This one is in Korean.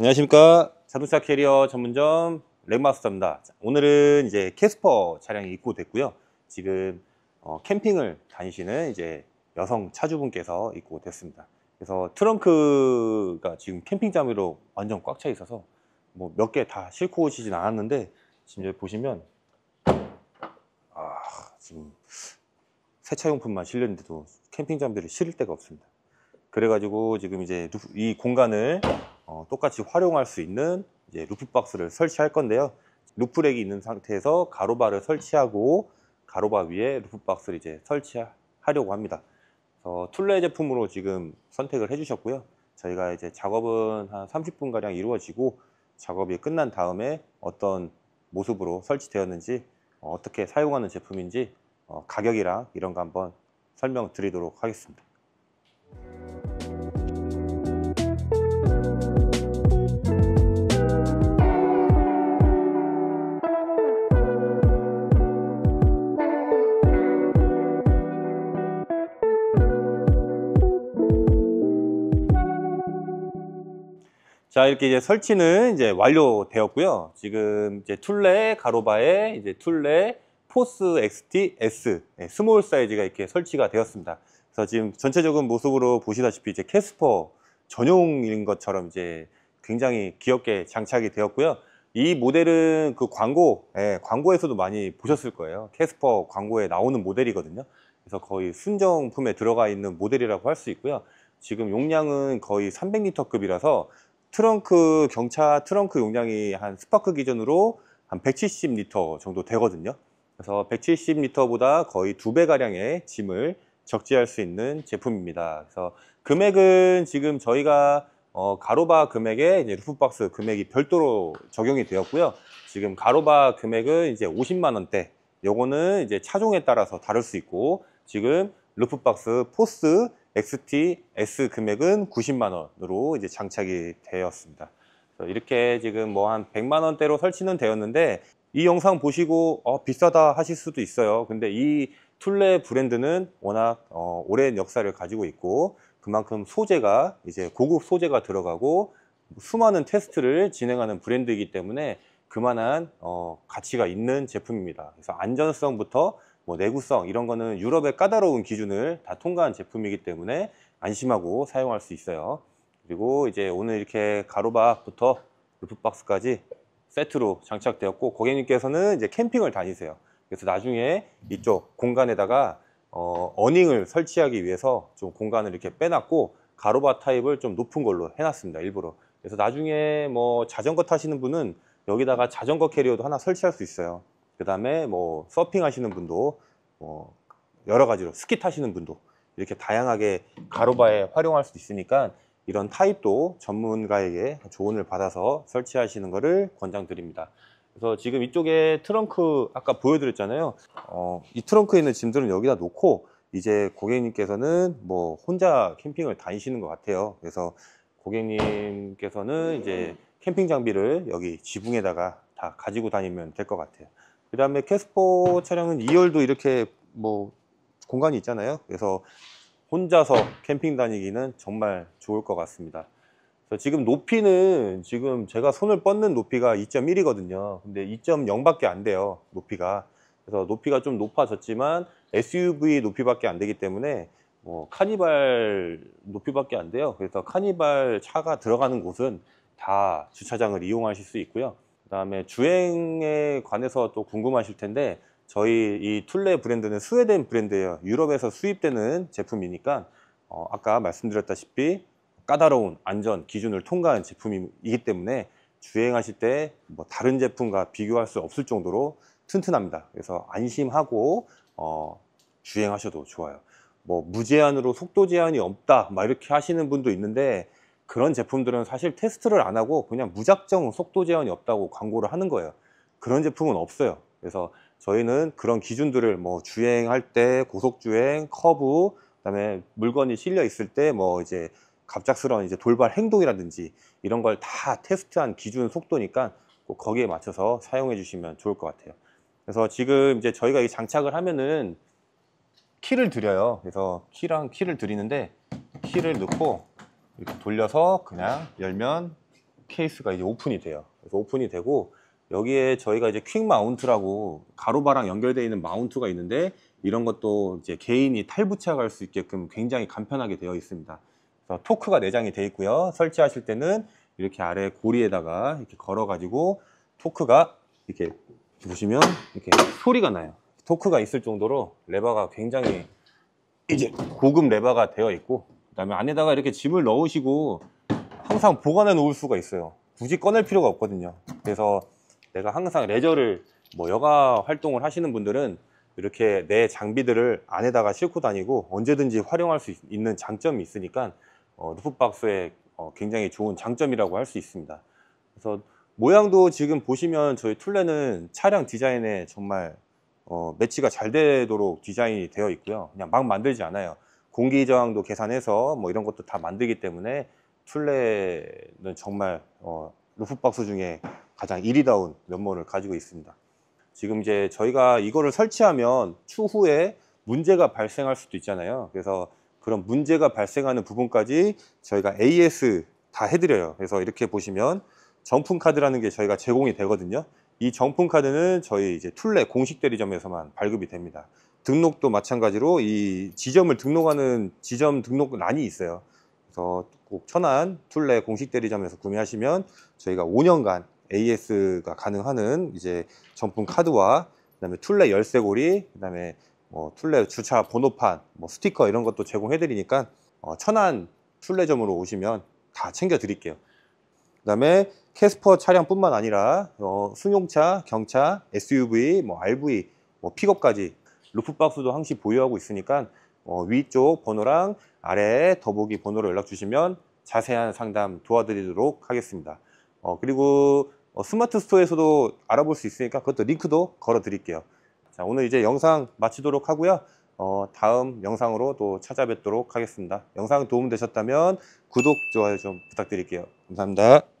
안녕하십니까 자동차 캐리어 전문점 렉마스터입니다 오늘은 이제 캐스퍼 차량이 입고됐고요 지금 어, 캠핑을 다니시는 이제 여성 차주분께서 입고됐습니다 그래서 트렁크가 지금 캠핑 장으로 완전 꽉 차 있어서 뭐 몇 개 다 싣고 오시진 않았는데 지금 여기 보시면 아 지금 세차용품만 실렸는데도 캠핑 장비를 실을 데가 없습니다 그래가지고 지금 이제 이 공간을 어, 똑같이 활용할 수 있는 이제 루프박스를 설치할 건데요. 루프랙이 있는 상태에서 가로바를 설치하고 가로바 위에 루프박스를 이제 설치하려고 합니다. 어, 툴레 제품으로 지금 선택을 해주셨고요. 저희가 이제 작업은 한 30분가량 이루어지고 작업이 끝난 다음에 어떤 모습으로 설치되었는지 어, 어떻게 사용하는 제품인지 어, 가격이랑 이런 거 한번 설명드리도록 하겠습니다. 자, 이렇게 이제 설치는 이제 완료되었고요. 지금 이제 툴레, 가로바에 이제 툴레, 포스 XT S 네, 스몰 사이즈가 이렇게 설치가 되었습니다. 그래서 지금 전체적인 모습으로 보시다시피 이제 캐스퍼 전용인 것처럼 이제 굉장히 귀엽게 장착이 되었고요. 이 모델은 그 광고, 예, 광고에서도 많이 보셨을 거예요. 캐스퍼 광고에 나오는 모델이거든요. 그래서 거의 순정품에 들어가 있는 모델이라고 할 수 있고요. 지금 용량은 거의 300리터급이라서 트렁크 경차 트렁크 용량이 한 스파크 기준으로 한 170리터 정도 되거든요 그래서 170리터보다 거의 두 배 가량의 짐을 적재할 수 있는 제품입니다 그래서 금액은 지금 저희가 어, 가로바 금액에 이제 루프박스 금액이 별도로 적용이 되었고요 지금 가로바 금액은 이제 50만 원대 요거는 이제 차종에 따라서 다를 수 있고 지금 루프박스 포스 XT S 금액은 90만 원으로 이제 장착이 되었습니다. 이렇게 지금 뭐 한 100만 원대로 설치는 되었는데 이 영상 보시고 어, 비싸다 하실 수도 있어요. 근데 이 툴레 브랜드는 워낙 어, 오랜 역사를 가지고 있고 그만큼 소재가 이제 고급 소재가 들어가고 수많은 테스트를 진행하는 브랜드이기 때문에 그만한 어, 가치가 있는 제품입니다. 그래서 안전성부터 뭐 내구성 이런 거는 유럽의 까다로운 기준을 다 통과한 제품이기 때문에 안심하고 사용할 수 있어요. 그리고 이제 오늘 이렇게 가로박부터 루프박스까지 세트로 장착되었고 고객님께서는 이제 캠핑을 다니세요. 그래서 나중에 이쪽 공간에다가 어, 어닝을 설치하기 위해서 좀 공간을 이렇게 빼놨고 가로바 타입을 좀 높은 걸로 해놨습니다 일부러 그래서 나중에 뭐 자전거 타시는 분은 여기다가 자전거 캐리어도 하나 설치할 수 있어요 그 다음에 뭐 서핑 하시는 분도 뭐 여러 가지로 스키 타시는 분도 이렇게 다양하게 가로바에 활용할 수도 있으니까 이런 타입도 전문가에게 조언을 받아서 설치하시는 것을 권장드립니다. 그래서 지금 이쪽에 트렁크 아까 보여드렸잖아요. 어, 이 트렁크에 있는 짐들은 여기다 놓고 이제 고객님께서는 뭐 혼자 캠핑을 다니시는 것 같아요. 그래서 고객님께서는 이제 캠핑 장비를 여기 지붕에다가 다 가지고 다니면 될 것 같아요. 그 다음에 캐스퍼 차량은 2열도 이렇게 뭐 공간이 있잖아요 그래서 혼자서 캠핑 다니기는 정말 좋을 것 같습니다 지금 높이는 지금 제가 손을 뻗는 높이가 2.1이거든요 근데 2.0밖에 안 돼요 높이가 그래서 높이가 좀 높아졌지만 SUV 높이밖에 안 되기 때문에 뭐 카니발 높이밖에 안 돼요 그래서 카니발 차가 들어가는 곳은 다 주차장을 이용하실 수 있고요 그다음에 주행에 관해서 또 궁금하실 텐데 저희 이 툴레 브랜드는 스웨덴 브랜드예요. 유럽에서 수입되는 제품이니까 어, 아까 말씀드렸다시피 까다로운 안전 기준을 통과한 제품이기 때문에 주행하실 때 뭐 다른 제품과 비교할 수 없을 정도로 튼튼합니다. 그래서 안심하고 어, 주행하셔도 좋아요. 뭐 무제한으로 속도 제한이 없다 막 이렇게 하시는 분도 있는데 그런 제품들은 사실 테스트를 안 하고 그냥 무작정 속도 제한이 없다고 광고를 하는 거예요 그런 제품은 없어요 그래서 저희는 그런 기준들을 뭐 주행할 때 고속주행, 커브 그다음에 물건이 실려 있을 때 뭐 이제 갑작스러운 이제 돌발 행동이라든지 이런 걸 다 테스트한 기준 속도니까 꼭 거기에 맞춰서 사용해 주시면 좋을 것 같아요 그래서 지금 이제 저희가 이 장착을 하면은 키를 드려요 그래서 키랑 키를 드리는데 키를 넣고 이렇게 돌려서 그냥 열면 케이스가 이제 오픈이 돼요. 그래서 오픈이 되고 여기에 저희가 이제 퀵 마운트라고 가로바랑 연결되어 있는 마운트가 있는데 이런 것도 이제 개인이 탈부착할 수 있게끔 굉장히 간편하게 되어 있습니다. 그래서 토크가 내장이 되어 있고요. 설치하실 때는 이렇게 아래 고리에다가 이렇게 걸어가지고 토크가 이렇게 보시면 이렇게 소리가 나요. 토크가 있을 정도로 레버가 굉장히 이제 고급 레버가 되어 있고 다음에 안에다가 이렇게 짐을 넣으시고 항상 보관해 놓을 수가 있어요. 굳이 꺼낼 필요가 없거든요. 그래서 내가 항상 레저를 뭐 여가 활동을 하시는 분들은 이렇게 내 장비들을 안에다가 싣고 다니고 언제든지 활용할 수 있는 장점이 있으니까 어, 루프박스의 어, 굉장히 좋은 장점이라고 할 수 있습니다. 그래서 모양도 지금 보시면 저희 툴레는 차량 디자인에 정말 어, 매치가 잘 되도록 디자인이 되어 있고요. 그냥 막 만들지 않아요. 공기 저항도 계산해서 뭐 이런 것도 다 만들기 때문에 툴레는 정말 어, 루프박스 중에 가장 1위다운 면모를 가지고 있습니다. 지금 이제 저희가 이거를 설치하면 추후에 문제가 발생할 수도 있잖아요. 그래서 그런 문제가 발생하는 부분까지 저희가 AS 다 해드려요. 그래서 이렇게 보시면 정품 카드라는 게 저희가 제공이 되거든요. 이 정품 카드는 저희 이제 툴레 공식 대리점에서만 발급이 됩니다. 등록도 마찬가지로 이 지점을 등록하는 지점 등록란이 있어요. 그래서 꼭 천안 툴레 공식 대리점에서 구매하시면 저희가 5년간 AS가 가능하는 이제 정품 카드와 그다음에 툴레 열쇠고리, 그다음에 뭐 툴레 주차 번호판, 뭐 스티커 이런 것도 제공해드리니까 어 천안 툴레점으로 오시면 다 챙겨드릴게요. 그다음에 캐스퍼 차량뿐만 아니라 어 승용차, 경차, SUV, 뭐 RV, 뭐 픽업까지 루프박스도 항시 보유하고 있으니까 어, 위쪽 번호랑 아래 더보기 번호로 연락 주시면 자세한 상담 도와드리도록 하겠습니다. 어, 그리고 어, 스마트 스토어에서도 알아볼 수 있으니까 그것도 링크도 걸어 드릴게요. 자, 오늘 이제 영상 마치도록 하고요. 어, 다음 영상으로 또 찾아뵙도록 하겠습니다. 영상 도움 되셨다면 구독, 좋아요 좀 부탁드릴게요. 감사합니다.